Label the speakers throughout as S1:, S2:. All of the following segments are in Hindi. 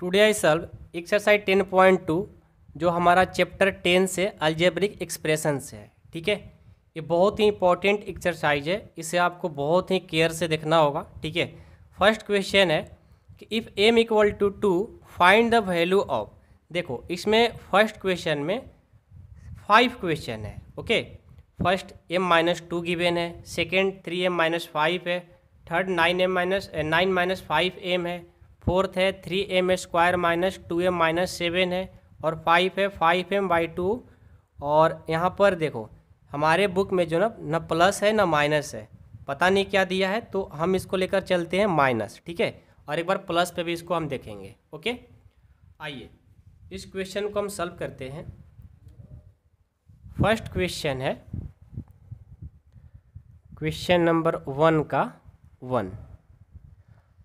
S1: today I solve exercise ten point two जो हमारा चैप्टर टेन से अल्जेब्रिक एक्सप्रेशन से है ठीक है ये बहुत ही इंपॉर्टेंट एक्सरसाइज है इसे आपको बहुत ही केयर से देखना होगा ठीक है फर्स्ट क्वेश्चन है कि if M equal to two find the value of देखो इसमें फर्स्ट क्वेश्चन में फाइव क्वेश्चन है okay first M minus two given है second three M minus five है third nine M minus nine minus five M है फोर्थ है three M square minus two M minus seven है और फाइव है फाइव एम बाई टू और यहाँ पर देखो हमारे बुक में जो ना न प्लस है ना माइनस है पता नहीं क्या दिया है तो हम इसको लेकर चलते हैं माइनस ठीक है और एक बार प्लस पे भी इसको हम देखेंगे ओके आइए इस क्वेश्चन को हम सॉल्व करते हैं फर्स्ट क्वेश्चन है क्वेश्चन नंबर वन का वन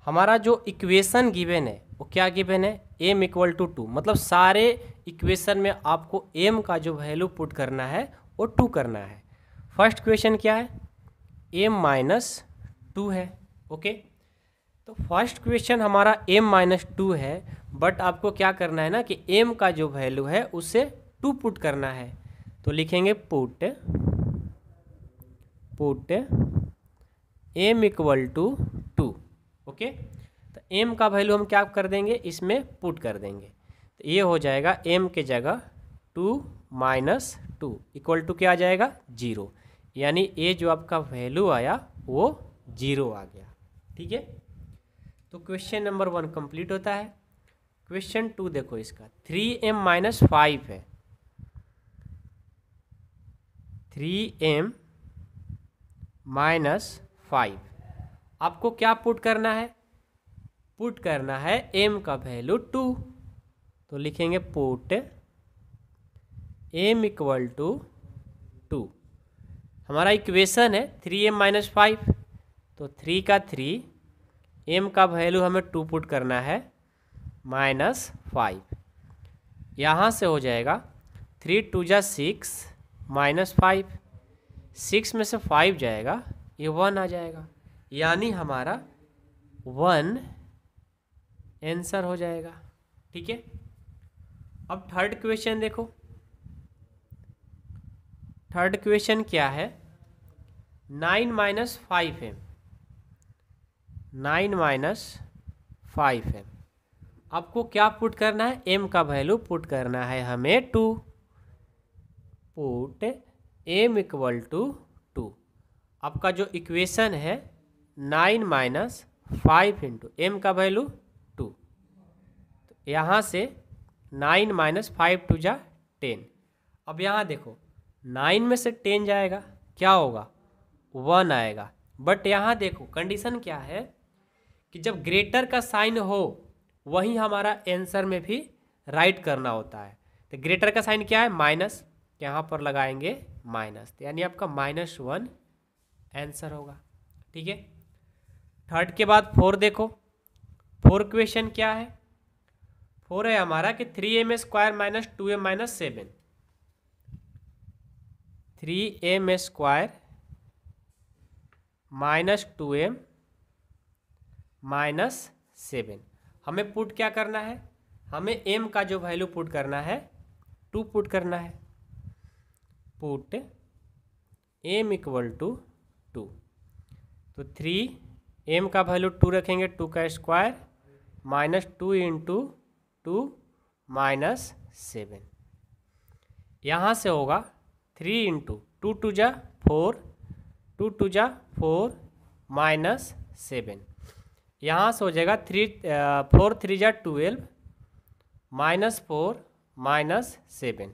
S1: हमारा जो इक्वेशन गिवेन है वो क्या गिवेन है एम इक्वल टू टू मतलब सारे इक्वेशन में आपको एम का जो वैल्यू पुट करना है वो टू करना है फर्स्ट क्वेश्चन क्या है एम माइनस टू है ओके तो फर्स्ट क्वेश्चन हमारा एम माइनस टू है बट आपको क्या करना है ना कि एम का जो वैल्यू है उसे टू पुट करना है तो लिखेंगे put put M equal to two okay तो एम का वैल्यू हम क्या कर देंगे इसमें पुट कर देंगे तो ये हो जाएगा एम के जगह two minus two equal to क्या आ जाएगा जीरो यानी ए जो आपका वैल्यू आया वो जीरो आ गया ठीक है तो क्वेश्चन नंबर वन कंप्लीट होता है क्वेश्चन टू देखो इसका थ्री एम माइनस फाइव है थ्री एम माइनस फाइव आपको क्या पुट करना है पुट करना है एम का वैल्यू टू तो लिखेंगे put M equal to two हमारा इक्वेशन है थ्री एम माइनस फाइव तो थ्री का थ्री एम का वैल्यू हमें टू पुट करना है माइनस फाइव यहाँ से हो जाएगा थ्री टू जा सिक्स माइनस फाइव सिक्स में से फाइव जाएगा ये वन आ जाएगा यानी हमारा वन आंसर हो जाएगा ठीक है अब थर्ड क्वेश्चन देखो थर्ड क्वेश्चन क्या है nine minus five M nine minus five M आपको क्या पुट करना है एम का वैल्यू पुट करना है हमें two put M equal to two आपका जो इक्वेशन है nine minus five into M का वैल्यू टू तो यहाँ से नाइन माइनस फाइव टू जा टेन अब यहाँ देखो नाइन में से टेन जाएगा क्या होगा वन आएगा बट यहाँ देखो कंडीशन क्या है कि जब ग्रेटर का साइन हो वहीं हमारा आंसर में भी राइट करना होता है तो ग्रेटर का साइन क्या है माइनस यहाँ पर लगाएंगे माइनस तो यानी आपका माइनस वन आंसर होगा ठीक है थर्ड के बाद फोर देखो फोर क्वेश्चन क्या है फोर है हमारा कि three M square minus two M minus seven three M square minus two M minus seven हमें पुट क्या करना है हमें एम का जो वैल्यू पुट करना है टू पुट करना है put M equal to two तो थ्री एम का वैल्यू टू रखेंगे टू का square minus two into two minus seven यहाँ से होगा थ्री इंटू टू टू जा फोर टू टू जा फोर माइनस सेवन यहाँ से हो जाएगा थ्री फोर थ्री जा twelve minus four minus seven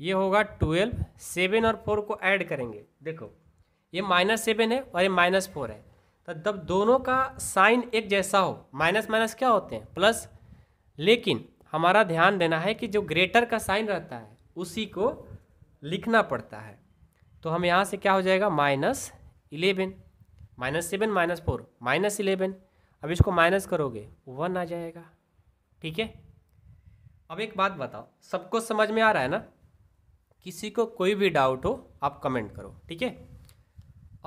S1: ये होगा ट्वेल्व सेवन और फोर को ऐड करेंगे देखो ये माइनस सेवन है और ये माइनस फोर है तो तब दोनों का साइन एक जैसा हो माइनस माइनस क्या होते हैं प्लस लेकिन हमारा ध्यान देना है कि जो ग्रेटर का साइन रहता है उसी को लिखना पड़ता है तो हम यहाँ से क्या हो जाएगा minus eleven minus seven minus four minus eleven अब इसको माइनस करोगे वन आ जाएगा ठीक है अब एक बात बताओ सबको समझ में आ रहा है ना किसी को कोई भी डाउट हो आप कमेंट करो ठीक है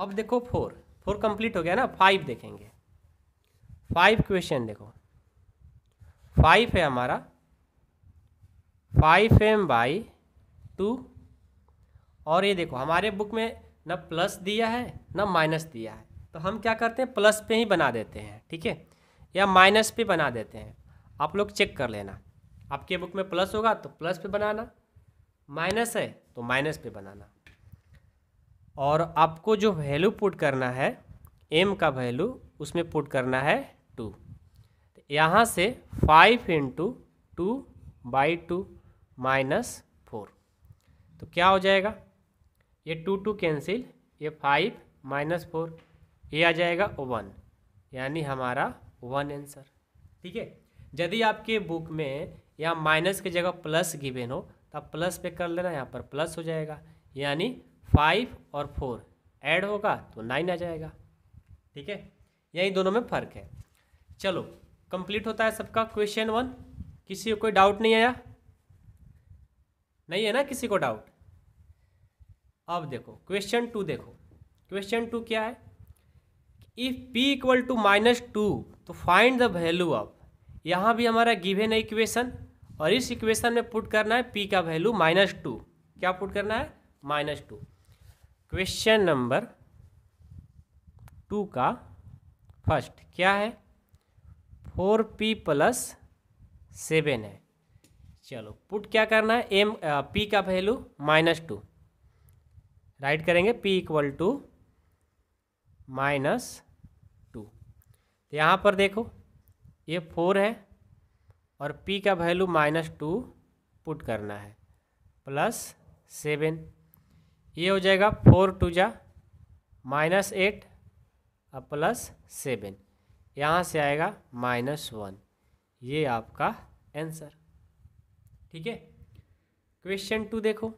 S1: अब देखो फोर फोर कंप्लीट हो गया ना फाइव देखेंगे फाइव क्वेश्चन देखो फाइव है हमारा फाइव एम बाई टू और ये देखो हमारे बुक में ना प्लस दिया है ना माइनस दिया है तो हम क्या करते हैं प्लस पे ही बना देते हैं ठीक है या माइनस पे बना देते हैं आप लोग चेक कर लेना आपके बुक में प्लस होगा तो प्लस पे बनाना माइनस है तो माइनस पे बनाना और आपको जो वैल्यू पुट करना है एम का वैल्यू उसमें पुट करना है टू यहाँ से five into two by two minus four तो क्या हो जाएगा ये टू टू कैंसिल ये फाइव माइनस फोर ये आ जाएगा वन यानी हमारा वन आंसर ठीक है यदि आपके बुक में यहाँ माइनस की जगह प्लस गिवेन हो तो आप प्लस पे कर लेना यहाँ पर प्लस हो जाएगा यानी फाइव और फोर ऐड होगा तो नाइन आ जाएगा ठीक है यही दोनों में फ़र्क है चलो कंप्लीट होता है सबका क्वेश्चन वन किसी को कोई डाउट नहीं आया नहीं है ना किसी को डाउट अब देखो क्वेश्चन टू देखो क्वेश्चन टू क्या है if P equal to minus two तो फाइंड द वैल्यू ऑफ यहाँ भी हमारा गिवेन है इक्वेशन और इस इक्वेशन में पुट करना है पी का वैल्यू माइनस टू क्या पुट करना है minus two question number two का फर्स्ट क्या है फोर पी प्लस सेवन है चलो पुट क्या करना है एम पी का वैल्यू माइनस टू राइट करेंगे P equal to minus two तो यहाँ पर देखो ये फोर है और पी का वैल्यू माइनस टू पुट करना है प्लस सेवन ये हो जाएगा फोर टू जा माइनस एट और प्लस सेवन यहाँ से आएगा माइनस वन ये आपका आंसर ठीक है क्वेश्चन टू देखो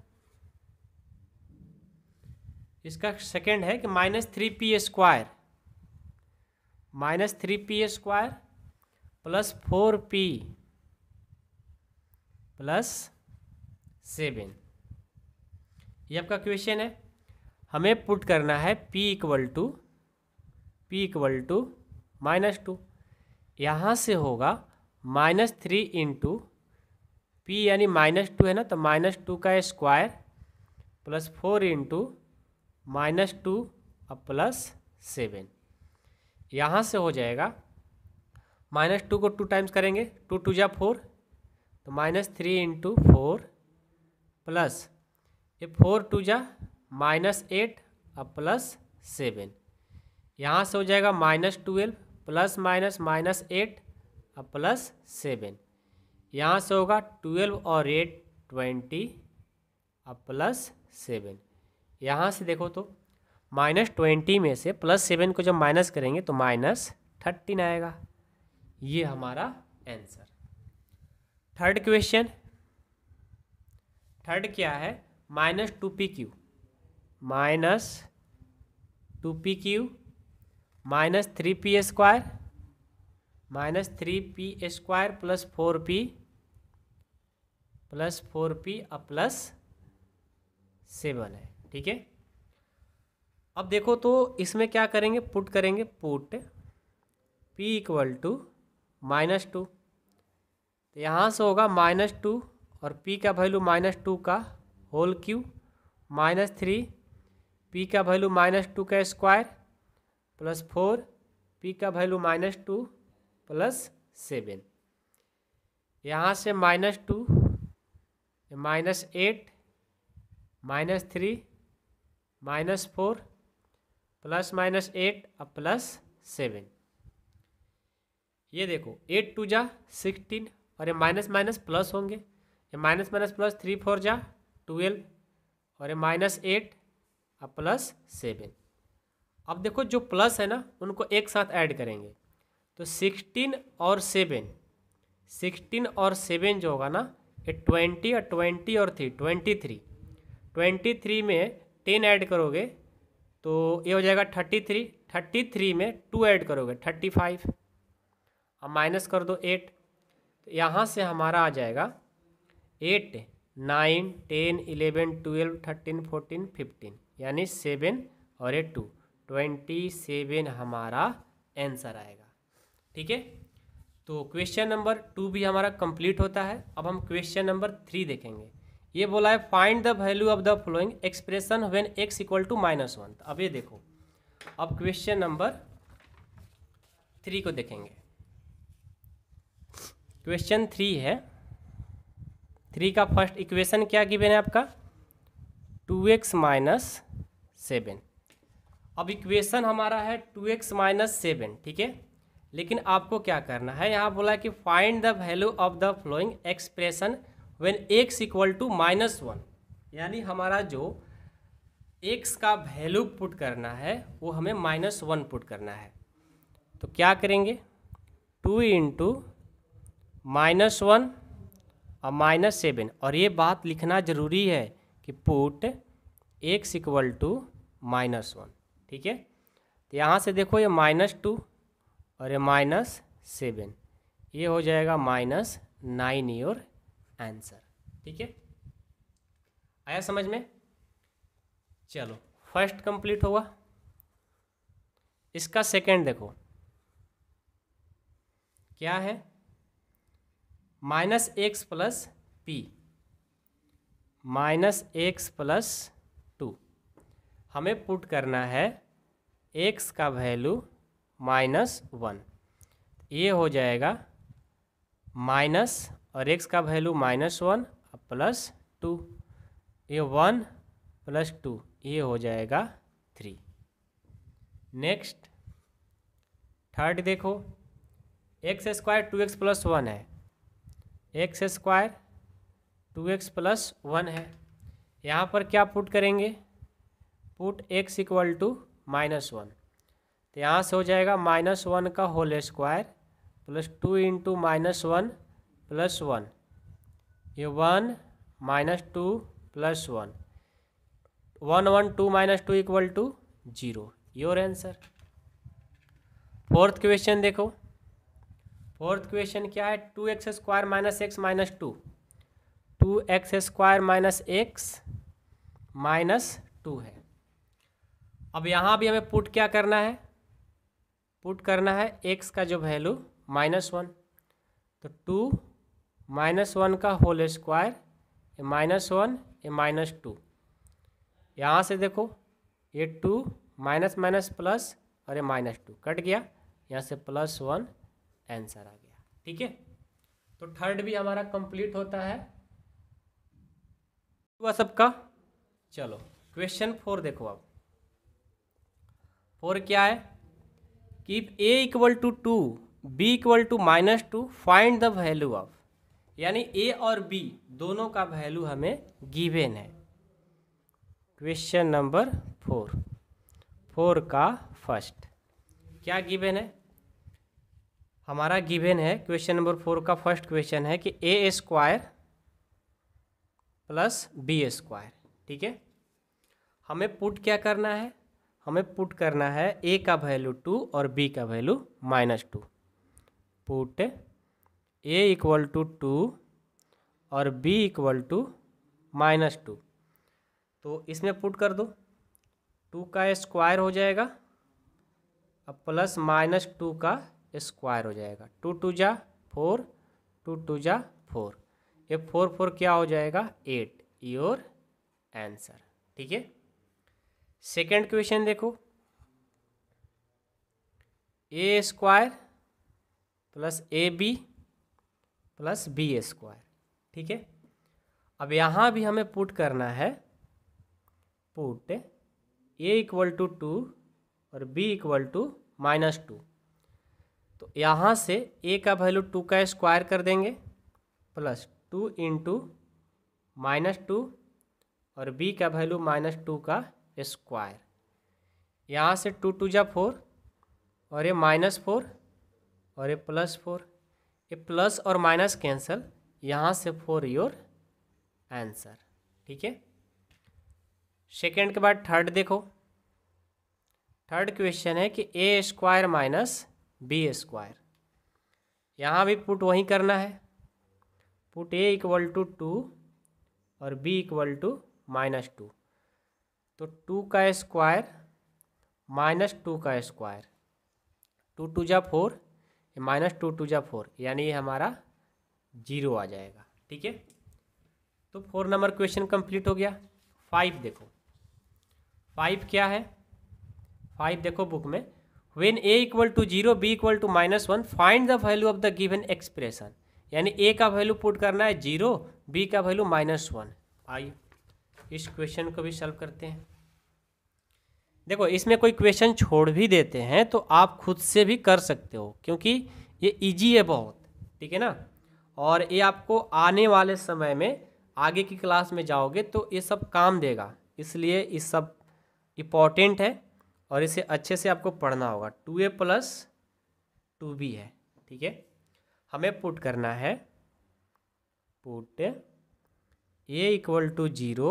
S1: इसका सेकंड है कि minus three P square minus three P square plus four P plus seven ये आपका क्वेश्चन है हमें पुट करना है P equal to P equal to minus two यहाँ से होगा माइनस थ्री इंटू पी यानी माइनस टू है ना तो माइनस टू का square plus four into minus two और प्लस सेवन यहाँ से हो जाएगा माइनस टू को टू टाइम्स करेंगे टू टू जा फोर तो minus three into four plus ये फोर टू जा माइनस एट और प्लस सेवन यहाँ से हो जाएगा minus twelve plus minus minus eight और प्लस सेवन यहाँ से होगा ट्वेल्व और एट ट्वेंटी और प्लस सेवन यहाँ से देखो तो माइनस ट्वेंटी में से प्लस सेवन को जब माइनस करेंगे तो माइनस थर्टीन आएगा ये हमारा आंसर थर्ड क्वेश्चन थर्ड क्या है minus two P Q minus two P Q minus three P square minus three P square plus four P plus four P और प्लस सेवन है ठीक है अब देखो तो इसमें क्या करेंगे पुट करेंगे put P equal to minus two तो यहाँ से होगा माइनस टू और पी का वैल्यू माइनस टू का whole Q minus three P का वैल्यू माइनस टू का स्क्वायर प्लस फोर पी का value minus two plus seven यहाँ से minus two minus eight minus three minus four plus minus eight और प्लस सेवन ये देखो एट टू जा सिक्सटीन और ये माइनस माइनस प्लस होंगे ये minus minus plus three four जा ट्वेल्व और ये माइनस एट और प्लस सेवन अब देखो जो प्लस है ना उनको एक साथ ऐड करेंगे तो सिक्सटीन और सेवन सिक्सटीन और सेवन जो होगा ना ये ट्वेंटी और ट्वेंटी और three twenty three twenty three में टेन ऐड करोगे तो ये हो जाएगा थर्टी थ्री थर्टी थ्री में टू ऐड करोगे थर्टी फाइव और माइनस कर दो एट तो यहाँ से हमारा आ जाएगा eight nine ten eleven twelve thirteen fourteen fifteen यानी सेवन और ये टू ट्वेंटी सेवन हमारा आंसर आएगा ठीक है तो क्वेश्चन नंबर टू भी हमारा कंप्लीट होता है अब हम क्वेश्चन नंबर थ्री देखेंगे ये बोला है find the value of the following expression when x equal to minus one अब ये देखो अब क्वेश्चन नंबर थ्री को देखेंगे क्वेश्चन थ्री है थ्री का फर्स्ट इक्वेशन क्या गिवन है आपका टू एक्स माइनस सेवन अब इक्वेशन हमारा है टू एक्स माइनस सेवन ठीक है लेकिन आपको क्या करना है यहाँ बोला कि find the value of the following expression when x equal to minus one यानी हमारा जो एक्स का वैल्यू पुट करना है वो हमें माइनस वन पुट करना है तो क्या करेंगे टू इंटू माइनस वन और माइनस सेवन और ये बात लिखना ज़रूरी है कि put x equal to minus one ठीक है तो यहाँ से देखो ये माइनस टू और ये माइनस सेवन ये हो जाएगा माइनस नाइन योर आंसर ठीक है आया समझ में चलो फर्स्ट कंप्लीट होगा इसका सेकंड देखो क्या है minus x plus P minus x plus two हमें पुट करना है एक्स का वैल्यू माइनस वन ये हो जाएगा माइनस और एक्स का value minus one plus two ये वन प्लस टू ये हो जाएगा थ्री नेक्स्ट थर्ड देखो x square two x plus one है x square two x plus one है यहाँ पर क्या पुट करेंगे put x equal to minus one तो यहाँ से हो जाएगा माइनस वन का whole square plus two into minus one plus one ये one minus two plus one one one two minus two equal to zero your answer fourth question देखो फोर्थ क्वेश्चन क्या है two x square minus x minus two two x square minus x minus two है अब यहाँ भी हमें पुट क्या करना है पुट करना है एक्स का जो वैल्यू माइनस वन तो टू माइनस वन का whole square A minus one A minus two यहाँ से देखो ये टू माइनस माइनस प्लस और ये माइनस टू कट गया यहाँ से प्लस वन आंसर आ गया ठीक है तो थर्ड भी हमारा कंप्लीट होता है हुआ सबका चलो क्वेश्चन फोर देखो अब फोर क्या है कि A equal to two B equal to minus two find the value of यानी ए और बी दोनों का वैल्यू हमें गिवेन है क्वेश्चन नंबर फोर फोर का फर्स्ट क्या गिवेन है हमारा गिवन है क्वेश्चन नंबर फोर का फर्स्ट क्वेश्चन है कि A square plus B square ठीक है हमें पुट क्या करना है हमें पुट करना है ए का वैल्यू टू और बी का value minus two put A equal to two और B equal to minus two तो इसमें पुट कर दो टू का स्क्वायर हो जाएगा अब प्लस माइनस टू का स्क्वायर हो जाएगा टू टू जा फोर टू टू जा फोर ये फोर फोर क्या हो जाएगा एट योर आंसर ठीक है सेकेंड क्वेश्चन देखो A square plus A B plus B square ठीक है अब यहाँ भी हमें पुट करना है put A equal to two और B equal to minus two तो यहाँ से ए का वैल्यू टू का स्क्वायर कर देंगे plus two into minus two और बी का वैल्यू माइनस टू का स्क्वायर यहाँ से टू टू जा फोर और ये माइनस फोर और ये प्लस फोर ये प्लस और माइनस कैंसिल यहाँ से फोर योर आंसर ठीक है सेकेंड के बाद थर्ड देखो थर्ड क्वेश्चन है कि A square minus B square यहाँ भी पुट वही करना है put A equal to two और B equal to minus two तो टू का स्क्वायर माइनस टू का स्क्वायर टू टू जा फोर माइनस टू टू जा फोर यानी ये हमारा जीरो आ जाएगा ठीक है तो फोर नंबर क्वेश्चन कंप्लीट हो गया फाइव देखो फाइव क्या है फाइव देखो बुक में when A equal to zero B equal to minus one find the value of the given expression यानी ए का वैल्यू पुट करना है जीरो बी का वैल्यू माइनस वन आइए इस क्वेश्चन को भी सॉल्व करते हैं देखो इसमें कोई क्वेश्चन छोड़ भी देते हैं तो आप खुद से भी कर सकते हो क्योंकि ये इजी है बहुत ठीक है ना और ये आपको आने वाले समय में आगे की क्लास में जाओगे तो ये सब काम देगा इसलिए ये इस सब इम्पॉर्टेंट है और इसे अच्छे से आपको पढ़ना होगा two A plus two B है ठीक है हमें पुट करना है put A equal to zero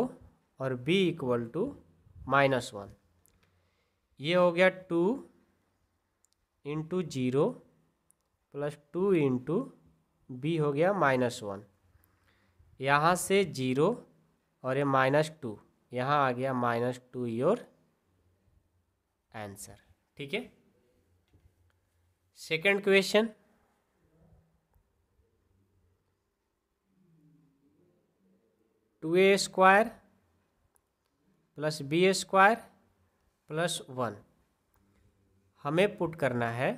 S1: और B equal to minus one ये हो गया two into zero plus two into B हो गया माइनस वन यहाँ से जीरो और ये माइनस टू यहाँ आ गया माइनस टू योर आंसर ठीक है सेकंड क्वेश्चन टू ए square plus B square plus one हमें पुट करना है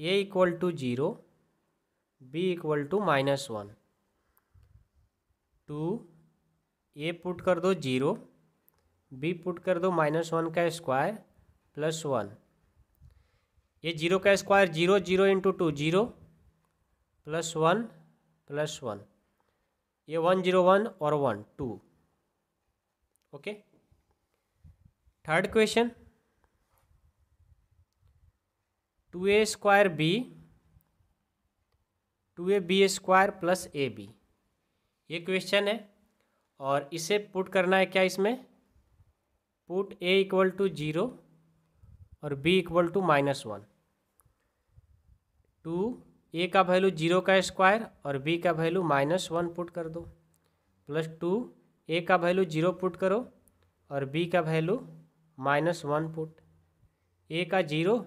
S1: ए equal to zero B equal to minus one two A put कर दो जीरो बी पुट कर दो माइनस वन का स्क्वायर प्लस वन ये जीरो का square zero zero into two zero plus one plus one ये वन जीरो वन और one two okay third question two ए स्क्वायर बी टू ए बी स्क्वायर प्लस ए बी ये क्वेश्चन है और इसे पुट करना है क्या इसमें put A equal to zero और B equal to minus one two A का वैल्यू जीरो का स्क्वायर और बी का वैल्यू माइनस वन पुट कर दो प्लस टू ए का वैल्यू जीरो पुट करो और बी का value minus one put A का जीरो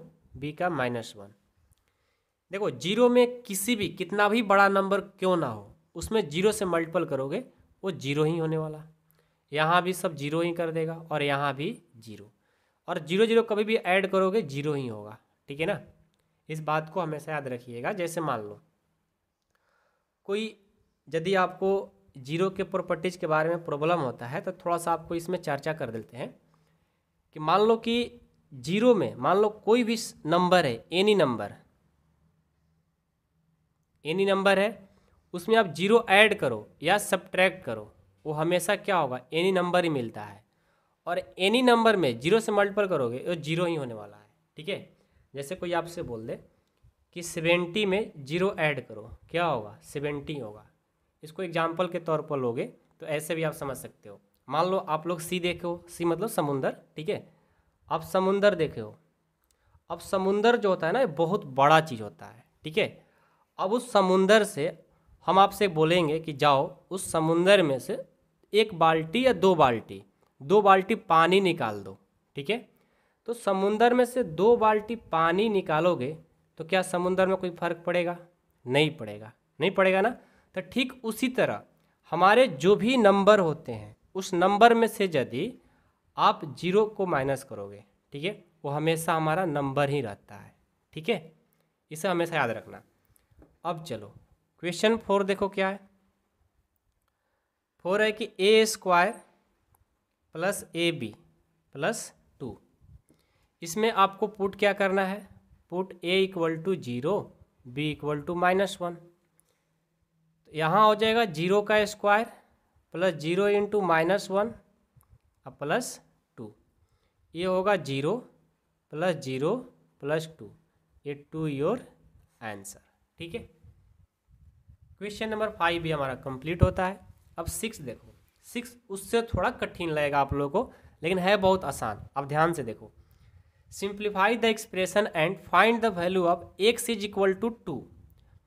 S1: बी का माइनस वन देखो जीरो में किसी भी कितना भी बड़ा नंबर क्यों ना हो उसमें जीरो से मल्टीपल करोगे वो जीरो ही होने वाला यहाँ भी सब जीरो ही कर देगा और यहाँ भी जीरो और जीरो जीरो कभी भी ऐड करोगे जीरो ही होगा ठीक है ना इस बात को हमेशा याद रखिएगा जैसे मान लो कोई यदि आपको जीरो के प्रॉपर्टीज़ के बारे में प्रॉब्लम होता है तो थोड़ा सा आपको इसमें चर्चा कर देते हैं कि मान लो कि जीरो में मान लो कोई भी नंबर है एनी नंबर एनी नंबर है उसमें आप जीरो ऐड करो या सब करो वो हमेशा क्या होगा एनी नंबर ही मिलता है और एनी नंबर में जीरो से मल्टीपल करोगे तो जीरो ही होने वाला है ठीक है जैसे कोई आपसे बोल दे कि सेवेंटी में जीरो ऐड करो क्या होगा सेवेंटी होगा इसको एग्जाम्पल के तौर पर लोगे तो ऐसे भी आप समझ सकते हो मान लो आप लोग सी देखे हो सी मतलब समुंदर ठीक है आप समुंदर देखे हो अब समुंदर जो होता है ना ये बहुत बड़ा चीज़ होता है ठीक है अब उस समुंदर से हम आपसे बोलेंगे कि जाओ उस समुंदर में से एक बाल्टी या दो बाल्टी दो बाल्टी पानी निकाल दो ठीक है तो समुंदर में से दो बाल्टी पानी निकालोगे तो क्या समुंदर में कोई फर्क पड़ेगा नहीं पड़ेगा नहीं पड़ेगा ना तो ठीक उसी तरह हमारे जो भी नंबर होते हैं उस नंबर में से यदि आप जीरो को माइनस करोगे ठीक है वो हमेशा हमारा नंबर ही रहता है ठीक है इसे हमेशा याद रखना अब चलो क्वेश्चन फोर देखो क्या है हो रहा है कि A square plus A B plus two इसमें आपको पुट क्या करना है put A equal to zero B equal to minus one यहाँ हो जाएगा जीरो का square plus zero into minus one और प्लस टू ये होगा zero plus zero plus two ये टू योर आंसर ठीक है क्वेश्चन नंबर फाइव भी हमारा कंप्लीट होता है अब सिक्स देखो सिक्स उससे थोड़ा कठिन लगेगा आप लोगों को लेकिन है बहुत आसान अब ध्यान से देखो simplify the expression and find the value of x is equal to two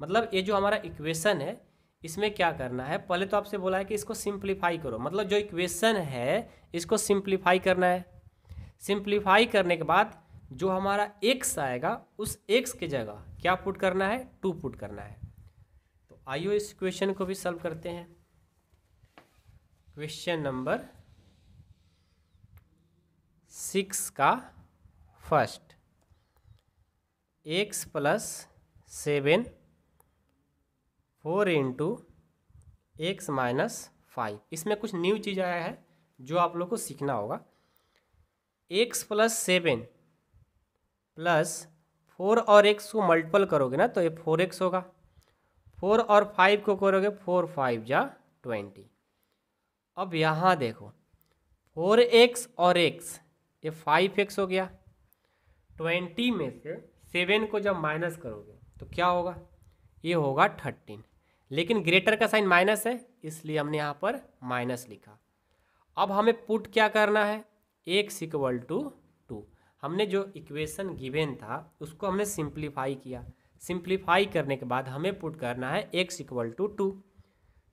S1: मतलब ये जो हमारा इक्वेशन है इसमें क्या करना है पहले तो आपसे बोला है कि इसको सिंप्लीफाई करो मतलब जो इक्वेशन है इसको सिंप्लीफाई करना है सिंप्लीफाई करने के बाद जो हमारा एक्स आएगा उस एक्स की जगह क्या पुट करना है टू पुट करना है तो आइयो इस इक्वेशन को भी सॉल्व करते हैं क्वेश्चन नंबर सिक्स का first x plus seven four into x minus five इसमें कुछ न्यू चीज़ आया है जो आप लोग को सीखना होगा x plus seven plus four और एक्स को मल्टीपल करोगे ना तो ये फोर एक्स होगा फोर और फाइव को करोगे फोर फाइव जा ट्वेंटी अब यहाँ देखो फोर एक्स और एक्स ये फाइव एक्स हो गया ट्वेंटी में से सेवन को जब माइनस करोगे तो क्या होगा ये होगा थर्टीन लेकिन ग्रेटर का साइन माइनस है इसलिए हमने यहाँ पर माइनस लिखा अब हमें पुट क्या करना है एक्स इक्वल टू टू हमने जो इक्वेशन गिवेन था उसको हमने सिंप्लीफाई किया सिंप्लीफाई करने के बाद हमें पुट करना है एक्स इक्वल टू टू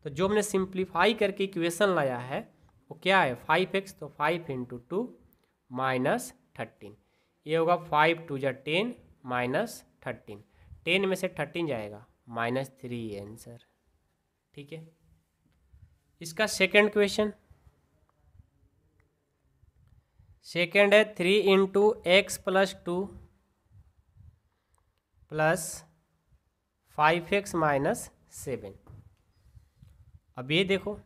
S1: तो जो हमने सिंप्लीफाई करके इक्वेशन लाया है वो क्या है फाइव एक्स तो five into two minus thirteen ये होगा फाइव टू जा टेन माइनस थर्टीन टेन में से थर्टीन जाएगा माइनस थ्री आंसर ठीक है इसका सेकंड क्वेश्चन सेकेंड है three into x plus two plus five x minus seven अब ये देखो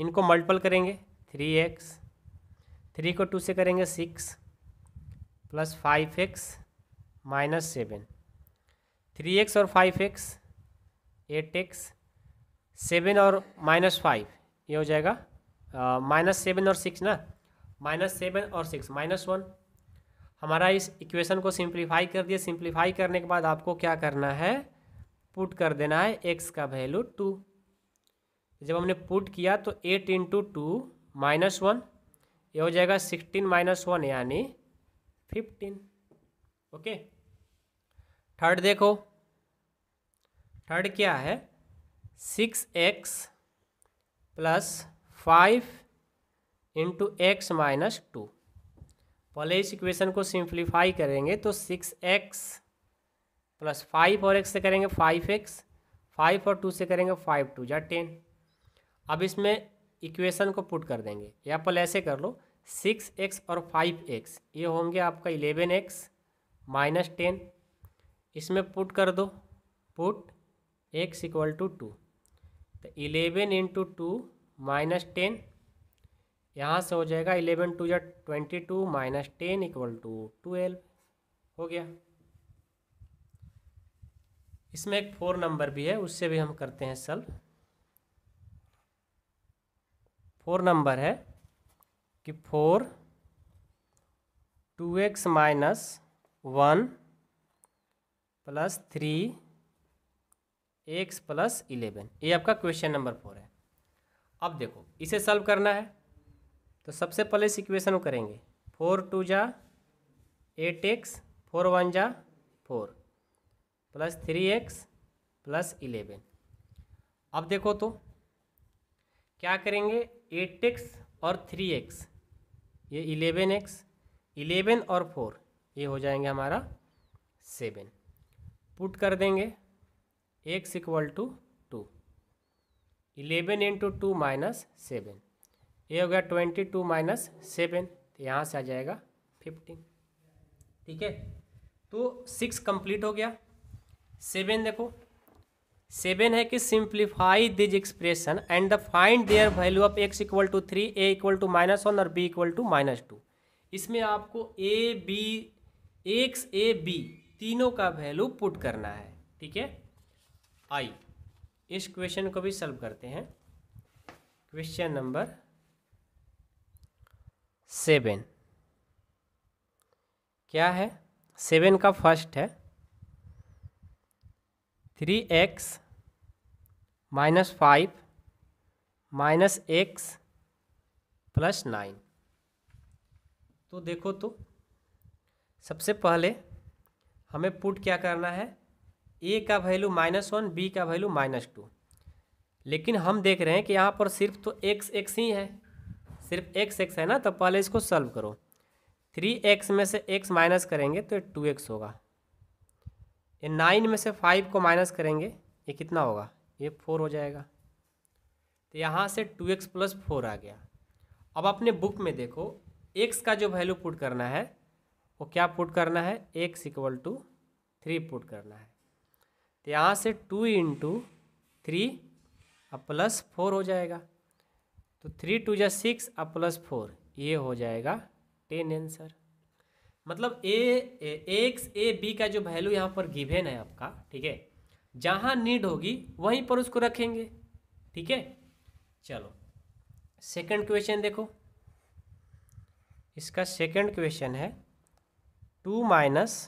S1: इनको मल्टीपल करेंगे थ्री एक्स थ्री को टू से करेंगे six plus five x minus seven three x और five x eight x seven और माइनस फाइव ये हो जाएगा माइनस सेवन और सिक्स ना माइनस सेवन और सिक्स माइनस वन हमारा इस इक्वेशन को सिंप्लीफाई कर दिया सिंप्लीफाई करने के बाद आपको क्या करना है पुट कर देना है एक्स का वैल्यू टू जब हमने पुट किया तो eight into two minus one ये हो जाएगा सिक्सटीन माइनस वन यानी फिफ्टीन ओके थर्ड देखो थर्ड क्या है six x plus five into x minus two पहले इस इक्वेशन को सिंप्लीफाई करेंगे तो सिक्स एक्स प्लस फाइव और एक्स से करेंगे फाइव एक्स फाइव और टू से करेंगे फाइव टू या टेन अब इसमें इक्वेशन को पुट कर देंगे या पल ऐसे कर लो सिक्स एक्स और फाइव एक्स ये होंगे आपका इलेवन एक्स माइनस टेन इसमें पुट कर दो put x equal to two तो eleven into two minus ten यहाँ से हो जाएगा इलेवन टू या twenty two minus ten equal to twelve हो गया इसमें एक फोर नंबर भी है उससे भी हम करते हैं सल्व फोर नंबर है कि four two x minus one plus three x plus eleven ये आपका क्वेश्चन नंबर फोर है अब देखो इसे सॉल्व करना है तो सबसे पहले इस इक्वेशन को करेंगे फोर टू जा एट एक्स फोर वन जा four plus three x plus eleven अब देखो तो क्या करेंगे एट एक्स और थ्री एक्स ये इलेवन एक्स इलेवन और फोर ये हो जाएंगे हमारा सेवन पुट कर देंगे x equal to two eleven into two minus seven ये हो गया ट्वेंटी टू माइनस सेवन तो यहाँ से आ जाएगा फिफ्टीन ठीक है तो सिक्स कंप्लीट हो गया सेवन देखो सेवन है कि simplify these expression and the find their value of x equal to three a equal to minus one और B equal to minus two इसमें आपको a b x a b तीनों का वैल्यू पुट करना है ठीक है आई इस क्वेश्चन को भी सॉल्व करते हैं क्वेश्चन नंबर सेवन क्या है सेवन का फर्स्ट है three x minus five minus x plus nine तो देखो तो सबसे पहले हमें पुट क्या करना है ए का वैल्यू माइनस वन बी का वैल्यू माइनस टू लेकिन हम देख रहे हैं कि यहाँ पर सिर्फ तो एक्स एक्स ही है सिर्फ एक्स एक्स है ना तो पहले इसको सॉल्व करो थ्री एक्स में से एक्स माइनस करेंगे तो टू एक्स होगा ये नाइन में से फाइव को माइनस करेंगे ये कितना होगा ये फोर हो जाएगा तो यहाँ से टू एक्स प्लस फोर आ गया अब अपने बुक में देखो एक्स का जो वैल्यू पुट करना है वो क्या पुट करना है x equal to three put करना है तो यहाँ से टू इंटू थ्री अब प्लस फोर हो जाएगा तो थ्री टू जा सिक्स अब प्लस फोर ये हो जाएगा टेन आंसर मतलब ए एक्स ए बी का जो वैल्यू यहाँ पर गिवेन है आपका ठीक है जहाँ नीड होगी वहीं पर उसको रखेंगे ठीक है चलो सेकंड क्वेश्चन देखो इसका सेकंड क्वेश्चन है two minus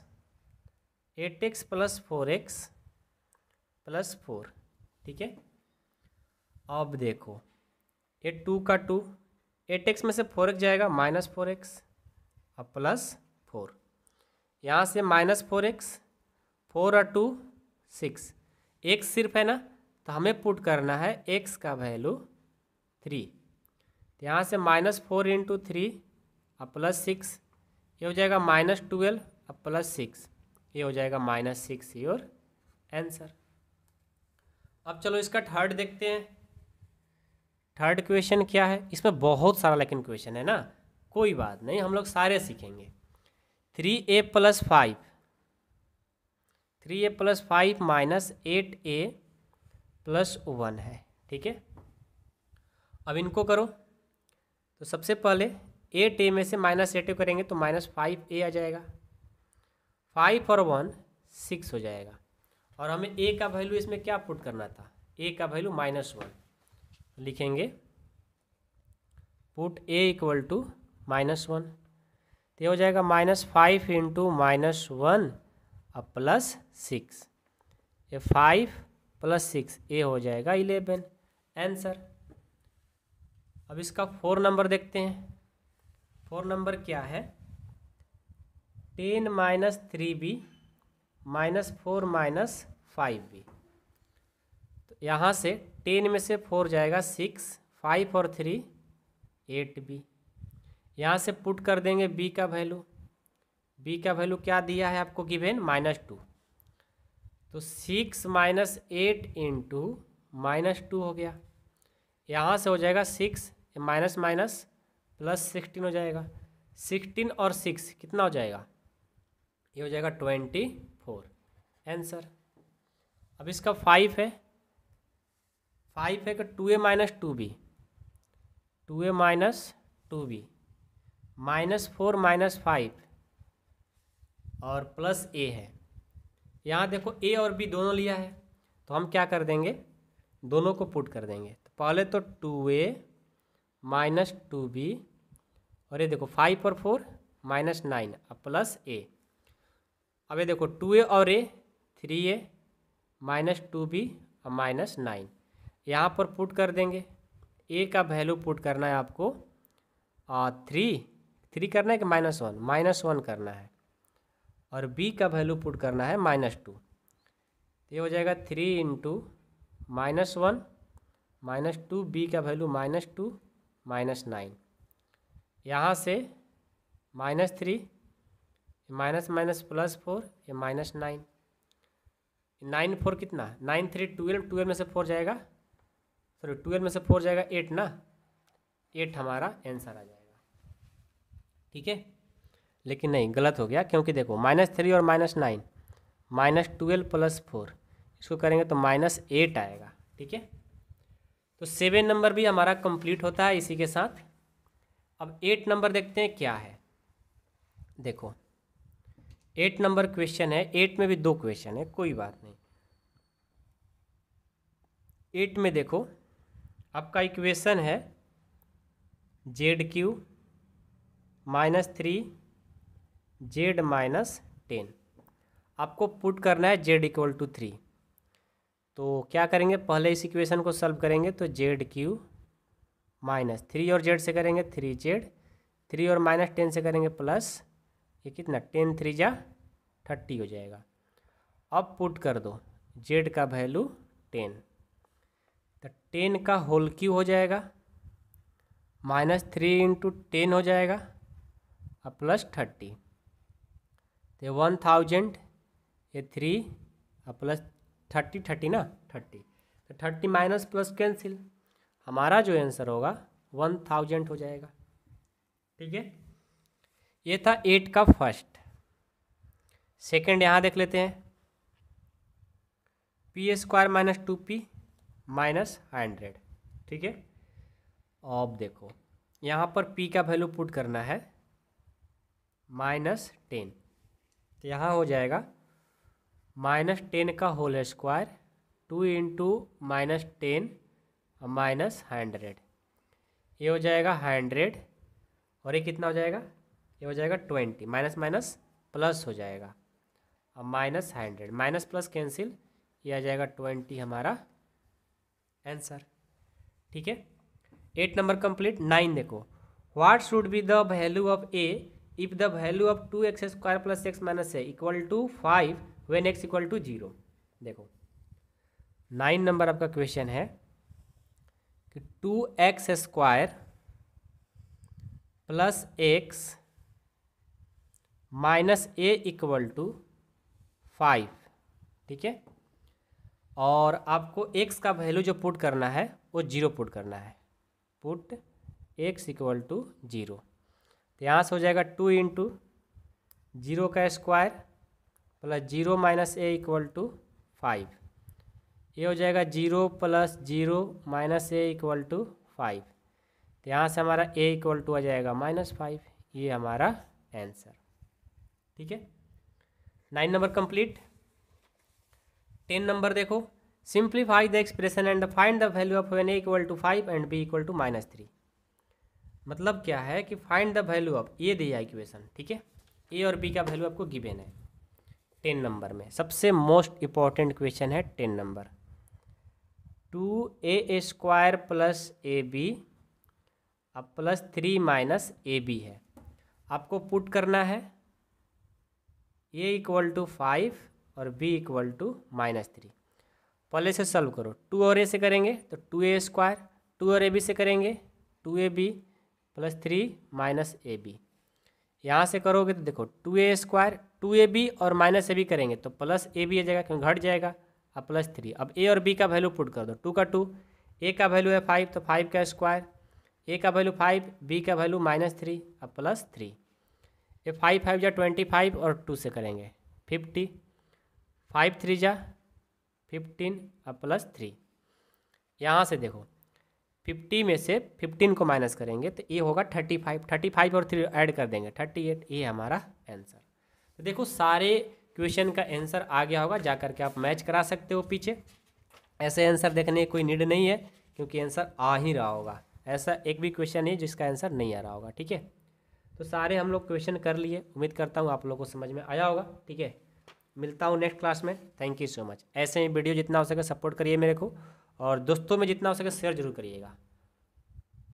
S1: eight x plus four x plus four ठीक है अब देखो ये टू का टू एट एक्स में से फोर एक्स जाएगा माइनस फोर एक्स अब प्लस फोर यहाँ से माइनस फोर एक्स फोर और टू सिक्स एक्स सिर्फ है ना तो हमें पुट करना है एक्स का वैल्यू थ्री तो यहाँ से माइनस फोर इंटू थ्री और प्लस सिक्स ये हो जाएगा माइनस ट्वेल्व और प्लस सिक्स ये हो जाएगा माइनस सिक्स योर आंसर अब चलो इसका थर्ड देखते हैं थर्ड क्वेश्चन क्या है इसमें बहुत सारा लेकिन क्वेश्चन है ना कोई बात नहीं हम लोग सारे सीखेंगे three a plus five three a plus five minus eight a plus one है ठीक है अब इनको करो तो सबसे पहले एट ए में से माइनस एट ए करेंगे तो माइनस फाइव ए आ जाएगा फाइव और वन सिक्स हो जाएगा और हमें ए का वैल्यू इसमें क्या पुट करना था ए का वैल्यू माइनस वन लिखेंगे put A equal to minus one तो हो जाएगा minus five into minus one और प्लस सिक्स ये फाइव प्लस सिक्स ए हो जाएगा इलेवन आंसर अब इसका फोर नंबर देखते हैं फोर नंबर क्या है ten minus three b minus four minus five b तो यहाँ से टेन में से फोर जाएगा सिक्स फाइव और थ्री एट बी यहाँ से पुट कर देंगे बी का वैल्यू बी का वैल्यू क्या दिया है आपको गिवेन माइनस टू तो six minus eight into minus two हो गया यहाँ से हो जाएगा six minus minus plus sixteen हो जाएगा सिक्सटीन और सिक्स कितना हो जाएगा ये हो जाएगा ट्वेंटी फोर आंसर अब इसका फाइव है फाइव है कि two a minus two b two a minus two b minus four minus five और प्लस ए है यहाँ देखो ए और बी दोनों लिया है तो हम क्या कर देंगे दोनों को पुट कर देंगे तो पहले तो two a minus two b और ये देखो फाइव और फोर माइनस नाइन और प्लस ए अब ये देखो टू ए और a three a minus two b और माइनस नाइन यहाँ पर पुट कर देंगे ए का वैल्यू पुट करना है आपको थ्री थ्री करना है कि माइनस वन माइनस वन करना है और बी का वैल्यू पुट करना है माइनस टू तो ये हो जाएगा three into minus one minus two b का value minus two minus nine यहाँ से minus three minus minus plus four ये माइनस नाइन नाइन फोर कितना नाइन थ्री ट्वेल्व ट्वेल्व में से फोर जाएगा सॉरी ट्वेल्व में से फोर जाएगा एट ना एट हमारा आंसर आ जाएगा ठीक है लेकिन नहीं गलत हो गया क्योंकि देखो माइनस थ्री और minus nine minus twelve plus four इसको करेंगे तो माइनस एट आएगा ठीक है तो सेवन नंबर भी हमारा कंप्लीट होता है इसी के साथ अब एट नंबर देखते हैं क्या है देखो एट नंबर क्वेश्चन है एट में भी दो क्वेश्चन है कोई बात नहीं एट में देखो आपका इक्वेशन है z cube minus three z minus ten आपको पुट करना है जेड इक्वल टू थ्री तो क्या करेंगे पहले इस इक्वेशन को सॉल्व करेंगे तो जेड क्यू माइनस थ्री और जेड से करेंगे थ्री जेड थ्री और माइनस टेन से करेंगे प्लस ये कितना टेन थ्री जा थर्टी हो जाएगा अब पुट कर दो जेड का वैल्यू टेन तो टेन का होल क्यू हो जाएगा माइनस थ्री इंटू टेन हो जाएगा प्लस थर्टी तो वन थाउजेंड ये थ्री प्लस थर्टी थर्टी ना थर्टी तो थर्टी माइनस प्लस कैंसिल हमारा जो आंसर होगा वन थाउजेंड हो जाएगा ठीक है ये था एट का फर्स्ट सेकंड यहाँ देख लेते हैं p square minus two p minus hundred ठीक है अब देखो यहाँ पर पी का वैल्यू पुट करना है माइनस टेन तो यहाँ हो जाएगा माइनस टेन का whole square two into minus ten और माइनस हंड्रेड ये हो जाएगा हंड्रेड और ये कितना हो जाएगा ये हो जाएगा ट्वेंटी माइनस माइनस प्लस हो जाएगा और minus hundred minus plus cancel ये आ जाएगा ट्वेंटी हमारा आंसर ठीक है एट नंबर कंप्लीट नाइन देखो what should be the value of a if the value of two x square plus x minus a equal to five when x equal to zero देखो नाइन नंबर आपका क्वेश्चन है कि two x square plus x minus a equal to five ठीक है और आपको एक्स का वैल्यू जो पुट करना है वो जीरो पुट करना है put x equal to zero तो यहाँ से हो जाएगा टू इंटू जीरो का square plus zero minus a equal to five ये हो जाएगा zero plus zero minus a equal to five तो यहाँ से हमारा ए इक्वल टू आ जाएगा माइनस फाइव ये हमारा आंसर ठीक है nine number complete ten number देखो simplify the expression and find the value of an a equal to five and b equal to minus three मतलब क्या है कि फाइंड द वैल्यू ऑफ ये दिया इक्वेशन ठीक है ए और बी का वैल्यू आपको गिवेन है टेन नंबर में सबसे मोस्ट इंपॉर्टेंट क्वेश्चन है टेन नंबर टू ए स्क्वायर प्लस ए बी अब plus three minus a b है आपको पुट करना है ए इक्वल टू फाइव और B equal to minus three पहले से सॉल्व करो टू और ए से करेंगे तो टू ए स्क्वायर टू और ए बी से करेंगे two A B plus three minus a b यहाँ से करोगे तो देखो टू ए स्क्वायर टू ए बी और माइनस ए बी करेंगे तो प्लस ए बी आ जाएगा क्योंकि घट जाएगा अब प्लस थ्री अब ए और बी का वैल्यू पुट कर दो टू का टू ए का वैल्यू है फाइव तो फाइव का स्क्वायर ए का वैल्यू फाइव बी का वैल्यू माइनस थ्री अब प्लस थ्री ये फाइव फाइव जा ट्वेंटी फाइव और टू से करेंगे फिफ्टी फाइव थ्री जा फिफ्टीन और प्लस थ्री यहाँ से देखो फिफ्टी में से फिफ्टीन को माइनस करेंगे तो ये होगा थर्टी फाइव थर्टी फाइव और थ्री ऐड कर देंगे थर्टी एट ये हमारा आंसर तो देखो सारे क्वेश्चन का आंसर आ गया होगा जा करके आप मैच करा सकते हो पीछे ऐसे आंसर देखने की कोई नीड नहीं है क्योंकि आंसर आ ही रहा होगा ऐसा एक भी क्वेश्चन है जिसका आंसर नहीं आ रहा होगा ठीक है तो सारे हम लोग क्वेश्चन कर लिए उम्मीद करता हूँ आप लोग को समझ में आया होगा ठीक है मिलता हूँ नेक्स्ट क्लास में थैंक यू सो मच ऐसे ही वीडियो जितना हो सके सपोर्ट करिए मेरे को और दोस्तों में जितना हो सके शेयर जरूर करिएगा